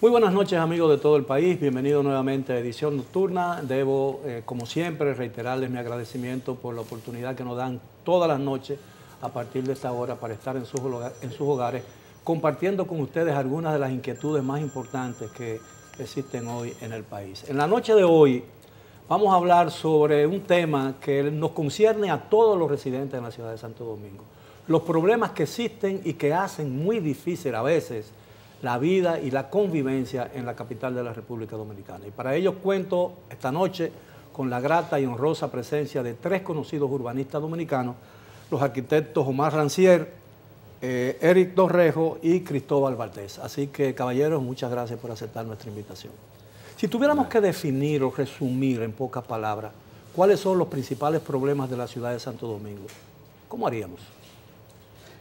Muy buenas noches amigos de todo el país, bienvenidos nuevamente a Edición Nocturna. Debo, eh, como siempre, reiterarles mi agradecimiento por la oportunidad que nos dan todas las noches a partir de esta hora para estar en sus, en sus hogares compartiendo con ustedes algunas de las inquietudes más importantes que existen hoy en el país. En la noche de hoy vamos a hablar sobre un tema que nos concierne a todos los residentes de la ciudad de Santo Domingo. Los problemas que existen y que hacen muy difícil a veces la vida y la convivencia en la capital de la República Dominicana. Y para ello cuento esta noche con la grata y honrosa presencia de tres conocidos urbanistas dominicanos, los arquitectos Omar Rancier, eh, Eric Dorrejo y Cristóbal Valdés. Así que, caballeros, muchas gracias por aceptar nuestra invitación. Si tuviéramos que definir o resumir en pocas palabras cuáles son los principales problemas de la ciudad de Santo Domingo, ¿cómo haríamos?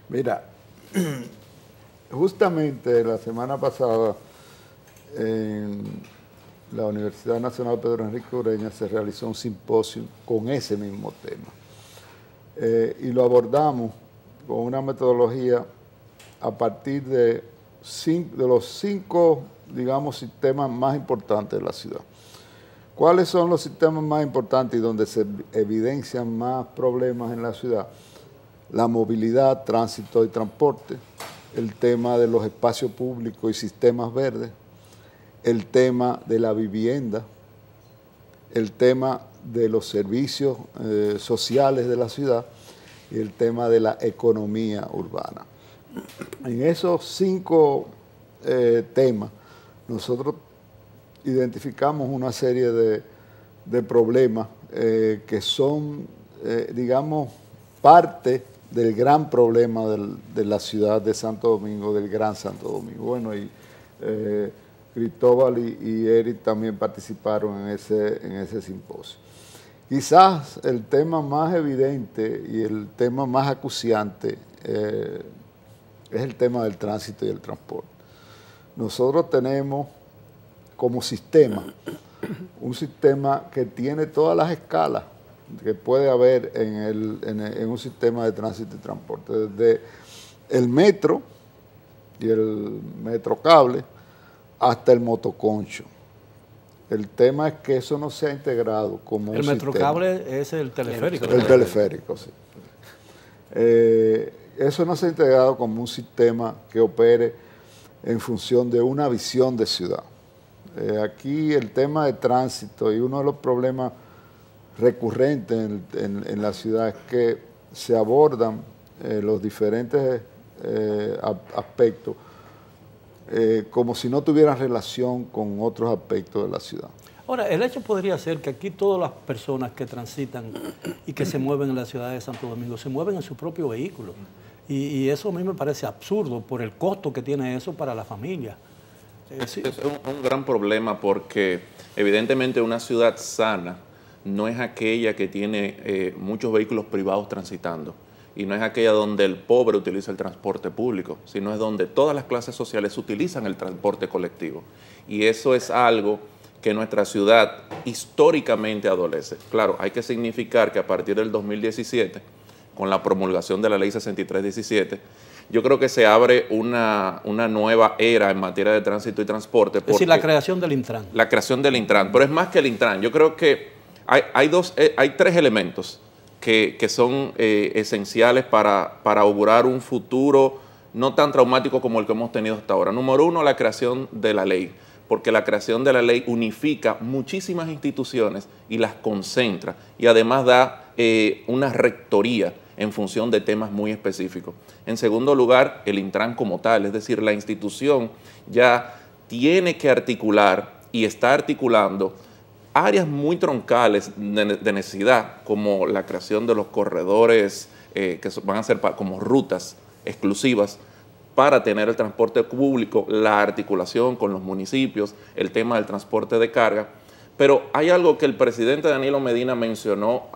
Mira, justamente la semana pasada en la Universidad Nacional Pedro Enrique Ureña se realizó un simposio con ese mismo tema. Eh, y lo abordamos con una metodología a partir de, de los cinco, digamos, sistemas más importantes de la ciudad. ¿Cuáles son los sistemas más importantes y donde se evidencian más problemas en la ciudad? La movilidad, tránsito y transporte, el tema de los espacios públicos y sistemas verdes, el tema de la vivienda, el tema de los servicios eh, sociales de la ciudad y el tema de la economía urbana. En esos cinco eh, temas nosotros identificamos una serie de, problemas eh, que son, digamos, parte del gran problema de la ciudad de Santo Domingo, del gran Santo Domingo. Bueno, y eh, Cristóbal y, Eric también participaron en ese, en ese simposio. Quizás el tema más evidente y el tema más acuciante eh, es el tema del tránsito y el transporte. Nosotros tenemos como sistema un sistema que tiene todas las escalas que puede haber en, el, en, un sistema de tránsito y transporte, desde el metro y el metrocable hasta el motoconcho. El tema es que eso no se ha integrado como el metrocable es el teleférico. El teleférico, sí. Eh, eso no se ha integrado como un sistema que opere en función de una visión de ciudad. Eh, aquí el tema de tránsito y uno de los problemas recurrente en, la ciudad que se abordan eh, los diferentes eh, aspectos eh, como si no tuvieran relación con otros aspectos de la ciudad. Ahora, el hecho podría ser que aquí todas las personas que transitan y que se mueven en la ciudad de Santo Domingo se mueven en su propio vehículo. Y, eso a mí me parece absurdo por el costo que tiene eso para la familia. Es, un gran problema porque evidentemente una ciudad sana no es aquella que tiene eh, muchos vehículos privados transitando y no es aquella donde el pobre utiliza el transporte público, sino es donde todas las clases sociales utilizan el transporte colectivo. Y eso es algo que nuestra ciudad históricamente adolece. Claro, hay que significar que a partir del 2017, con la promulgación de la ley 6317, yo creo que se abre una, nueva era en materia de tránsito y transporte. Es decir, la creación del Intran. La creación del Intran, pero es más que el Intran. Yo creo que hay, dos, eh, hay tres elementos que, son eh, esenciales para, augurar un futuro no tan traumático como el que hemos tenido hasta ahora. Número uno, la creación de la ley, porque la creación de la ley unifica muchísimas instituciones y las concentra y además da eh, una rectoría en función de temas muy específicos. En segundo lugar, el Intran como tal, es decir, la institución ya tiene que articular y está articulando áreas muy troncales de necesidad, como la creación de los corredores eh, que van a ser como rutas exclusivas para tener el transporte público, la articulación con los municipios, el tema del transporte de carga. Pero hay algo que el presidente Danilo Medina mencionó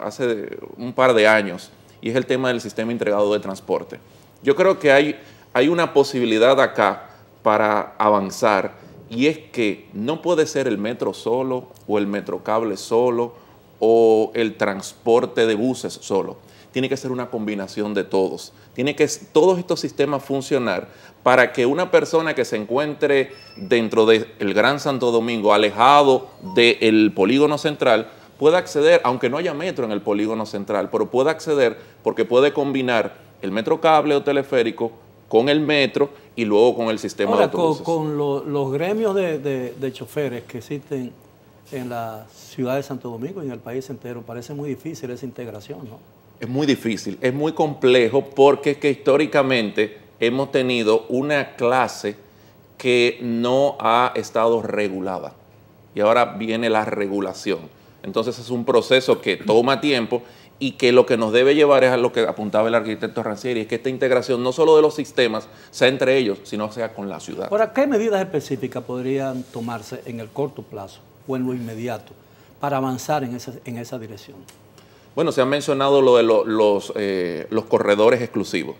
hace un par de años y es el tema del sistema entregado de transporte. Yo creo que hay, hay una posibilidad acá para avanzar y es que no puede ser el metro solo o el metro cable solo o el transporte de buses solo. Tiene que ser una combinación de todos. Tiene que todos estos sistemas funcionar para que una persona que se encuentre dentro del Gran Santo Domingo, alejado del polígono central, pueda acceder, aunque no haya metro en el polígono central, pero pueda acceder porque puede combinar el metro cable o teleférico con el metro y luego con el sistema de autobuses. Con, con los gremios de, choferes que existen en la ciudad de Santo Domingo y en el país entero, parece muy difícil esa integración, ¿no? Es muy difícil, es muy complejo porque que históricamente hemos tenido una clase que no ha estado regulada y ahora viene la regulación. Entonces es un proceso que toma tiempo y que lo que nos debe llevar es a lo que apuntaba el arquitecto Rancieri, es que esta integración no solo de los sistemas sea entre ellos, sino sea con la ciudad. ¿Para qué medidas específicas podrían tomarse en el corto plazo o en lo inmediato para avanzar en esa, dirección? Bueno, se han mencionado lo de eh, los corredores exclusivos.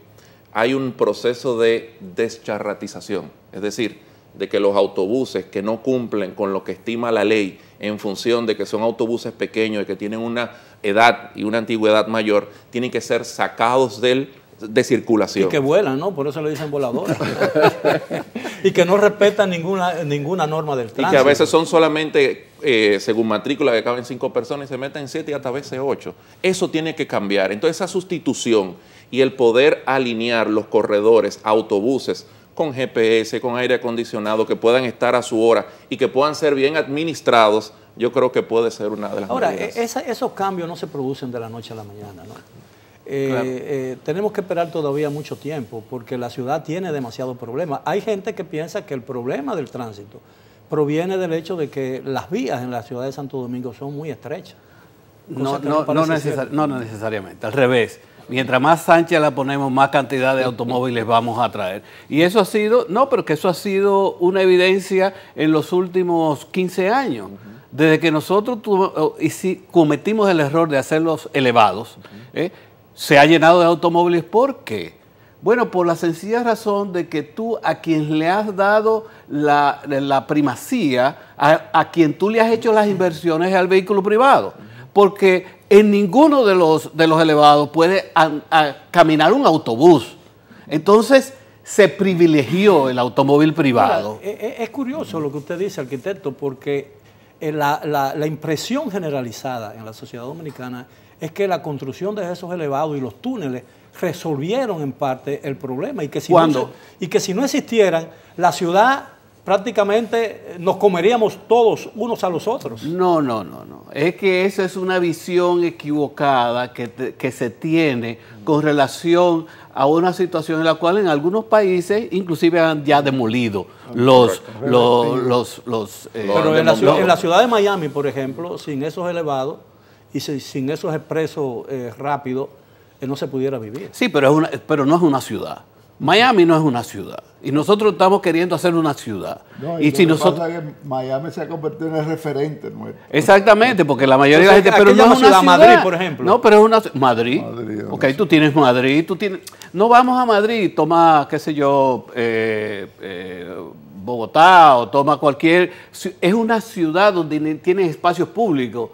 Hay un proceso de descharratización, es decir, de que los autobuses que no cumplen con lo que estima la ley en función de que son autobuses pequeños y que tienen una edad y una antigüedad mayor, tienen que ser sacados de circulación. Y que vuelan, ¿no? Por eso le dicen voladores. y que no respetan ninguna, ninguna norma del tránsito. Y que a veces son solamente, eh, según matrícula, que caben cinco personas y se meten siete y hasta a veces ocho. Eso tiene que cambiar. Entonces esa sustitución y el poder alinear los corredores, autobuses, con GPS, con aire acondicionado, que puedan estar a su hora y que puedan ser bien administrados, yo creo que puede ser una de las Ahora, e, esos cambios no se producen de la noche a la mañana, ¿no? Eh, eh, tenemos que esperar todavía mucho tiempo porque la ciudad tiene demasiados problemas. Hay gente que piensa que el problema del tránsito proviene del hecho de que las vías en la ciudad de Santo Domingo son muy estrechas. No, no necesariamente, al revés. Mientras más ancha la ponemos, más cantidad de automóviles vamos a traer. Y eso ha sido, no, pero que eso ha sido una evidencia en los últimos 15 años. Desde que nosotros y si cometimos el error de hacerlos elevados, ¿eh? se ha llenado de automóviles. ¿Por qué? Bueno, por la sencilla razón de que tú a quien le has dado la, primacía, a, quien tú le has hecho las inversiones al vehículo privado porque en ninguno de los, de los elevados puede caminar un autobús. Entonces, se privilegió el automóvil privado. E, e, es, curioso lo que usted dice, arquitecto, porque eh, la, la, impresión generalizada en la sociedad dominicana es que la construcción de esos elevados y los túneles resolvieron en parte el problema y que si, y que si no existieran, la ciudad prácticamente eh, nos comeríamos todos unos a los otros. No, no, no, no. Es que esa es una visión equivocada que, que se tiene con relación a una situación en la cual en algunos países inclusive han ya demolido los... los, eh, Pero en la, ciudad, de Miami, por ejemplo, sin esos elevados y sin esos expresos eh, rápidos, no se pudiera vivir. Sí, pero, es una, pero no es una ciudad. Miami no es una ciudad. Y nosotros estamos queriendo hacer una ciudad. y, si nosotros. Miami se ha convertido en el referente Exactamente, porque la mayoría de la gente. Pero no es una ciudad, Madrid, por ejemplo. No, pero es una. Madrid. Madrid ok, tú tienes Madrid, tú tienes. No vamos a Madrid, toma, qué sé yo, eh, eh, Bogotá o toma cualquier. Es una ciudad donde tienes espacios públicos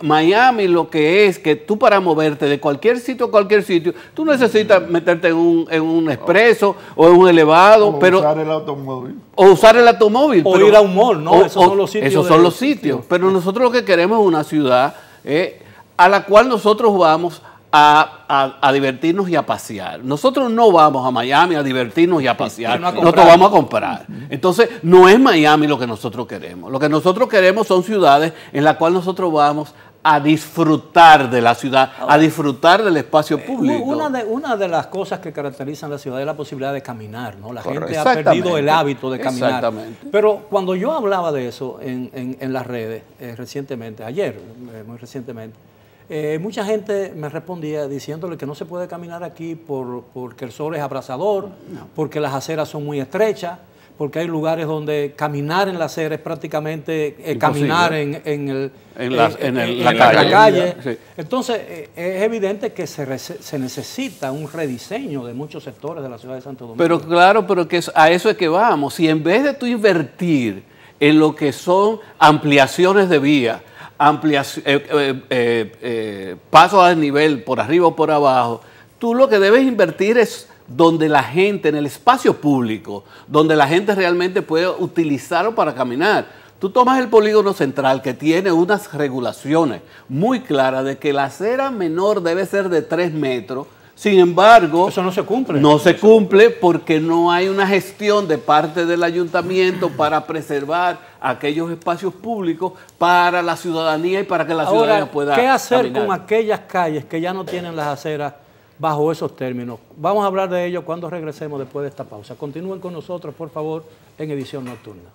Miami lo que es que tú para moverte de cualquier sitio a cualquier sitio, tú necesitas meterte en un, expreso o en un elevado. pero, usar el automóvil. O usar el automóvil. O ir a un mall, ¿no? esos son los sitios. Esos son los sitios. Pero nosotros lo que queremos es una ciudad eh, a la cual nosotros vamos a, divertirnos y a pasear. Nosotros no vamos a Miami a divertirnos y a pasear. No nosotros vamos a comprar. Entonces, no es Miami lo que nosotros queremos. Lo que nosotros queremos son ciudades en las cuales nosotros vamos a disfrutar de la ciudad, a disfrutar del espacio eh, público. Una de, las cosas que caracterizan la ciudad es la posibilidad de caminar, ¿no? La gente ha perdido el hábito de caminar. Pero cuando yo hablaba de eso en, las redes eh, recientemente, ayer, eh, muy recientemente, eh, mucha gente me respondía diciéndole que no se puede caminar aquí por, porque el sol es abrasador, porque las aceras son muy estrechas, porque hay lugares donde caminar en la acera es prácticamente eh, caminar en, eh, la, calle. Entonces, es evidente que se, necesita un rediseño de muchos sectores de la ciudad de Santo Domingo. Pero claro, pero que a eso es que vamos. Si en vez de tú invertir en lo que son ampliaciones de vías, ampliación, eh, eh, eh, paso al nivel, por arriba o por abajo, tú lo que debes invertir es donde la gente, en el espacio público, donde la gente realmente puede utilizarlo para caminar. Tú tomas el polígono central que tiene unas regulaciones muy claras de que la acera menor debe ser de 3 metros. Sin embargo, eso no se cumple. No se cumple porque no hay una gestión de parte del ayuntamiento para preservar aquellos espacios públicos para la ciudadanía y para que la ciudadanía pueda. ¿Qué hacer con aquellas calles que ya no tienen las aceras bajo esos términos? Vamos a hablar de ello cuando regresemos después de esta pausa. Continúen con nosotros, por favor, en edición nocturna.